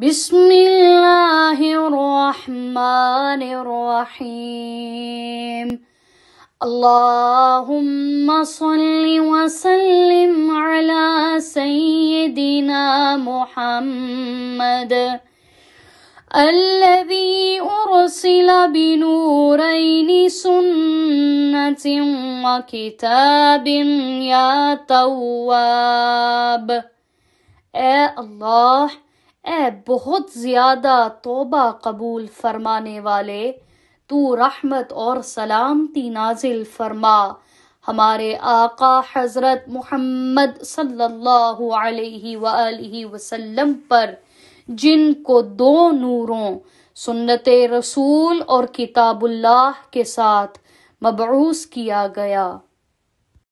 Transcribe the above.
بسم الله الرحمن الرحيم اللهم صل وسلم على سيدنا محمد الذي أرسل بنورين سنة وكتاب يا تواب يا الله اے بہت زیادہ توبہ قبول فرمانے والے تو رحمت اور سلامتی نازل فرما ہمارے آقا حضرت محمد صلی اللہ علیہ وآلہ وسلم پر جن کو دو نوروں سنت رسول اور کتاب اللہ کے ساتھ مبعوث کیا گیا